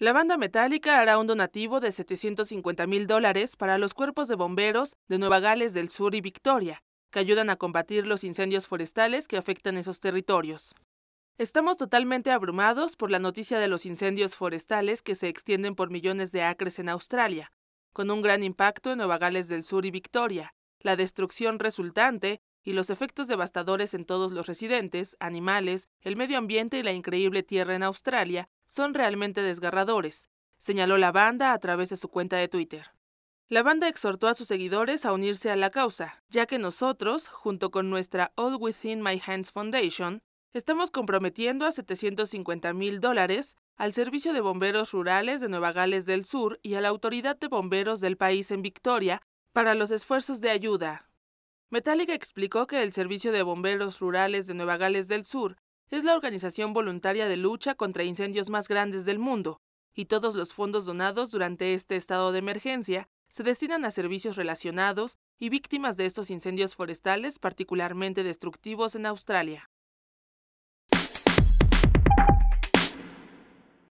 La banda metálica hará un donativo de 750 mil dólares para los cuerpos de bomberos de Nueva Gales del Sur y Victoria, que ayudan a combatir los incendios forestales que afectan esos territorios. Estamos totalmente abrumados por la noticia de los incendios forestales que se extienden por millones de acres en Australia, con un gran impacto en Nueva Gales del Sur y Victoria, la destrucción resultante y los efectos devastadores en todos los residentes, animales, el medio ambiente y la increíble tierra en Australia, son realmente desgarradores, señaló la banda a través de su cuenta de Twitter. La banda exhortó a sus seguidores a unirse a la causa, ya que nosotros, junto con nuestra All Within My Hands Foundation, estamos comprometiendo a 750 mil dólares al Servicio de Bomberos Rurales de Nueva Gales del Sur y a la Autoridad de Bomberos del país en Victoria para los esfuerzos de ayuda. Metallica explicó que el Servicio de Bomberos Rurales de Nueva Gales del Sur es la organización voluntaria de lucha contra incendios más grandes del mundo, y todos los fondos donados durante este estado de emergencia se destinan a servicios relacionados y víctimas de estos incendios forestales particularmente destructivos en Australia.